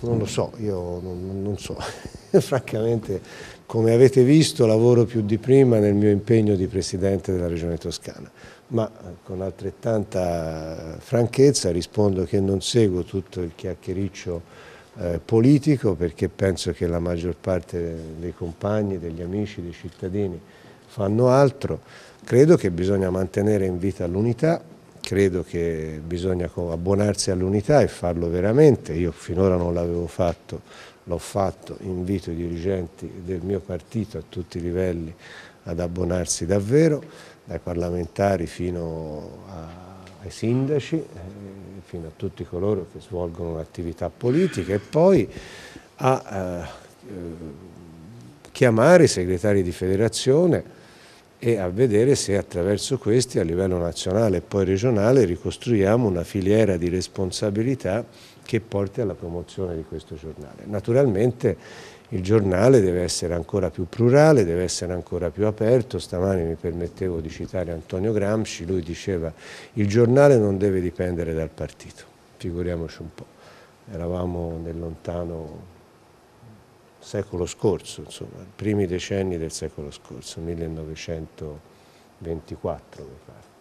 Non lo so, io non, non so. Francamente, come avete visto, lavoro più di prima nel mio impegno di Presidente della Regione Toscana, ma eh, con altrettanta franchezza rispondo che non seguo tutto il chiacchiericcio eh, politico perché penso che la maggior parte dei compagni, degli amici, dei cittadini fanno altro. Credo che bisogna mantenere in vita l'unità, credo che bisogna abbonarsi all'unità e farlo veramente, io finora non l'avevo fatto, l'ho fatto, invito i dirigenti del mio partito a tutti i livelli ad abbonarsi davvero, dai parlamentari fino ai sindaci, eh, fino a tutti coloro che svolgono un'attività politica e poi a eh, chiamare i segretari di federazione e a vedere se attraverso questi a livello nazionale e poi regionale ricostruiamo una filiera di responsabilità che porti alla promozione di questo giornale. Naturalmente il giornale deve essere ancora più plurale, deve essere ancora più aperto, stamani mi permettevo di citare Antonio Gramsci, lui diceva il giornale non deve dipendere dal partito, figuriamoci un po', eravamo nel lontano secolo scorso, insomma, i primi decenni del secolo scorso, 1924 mi pare.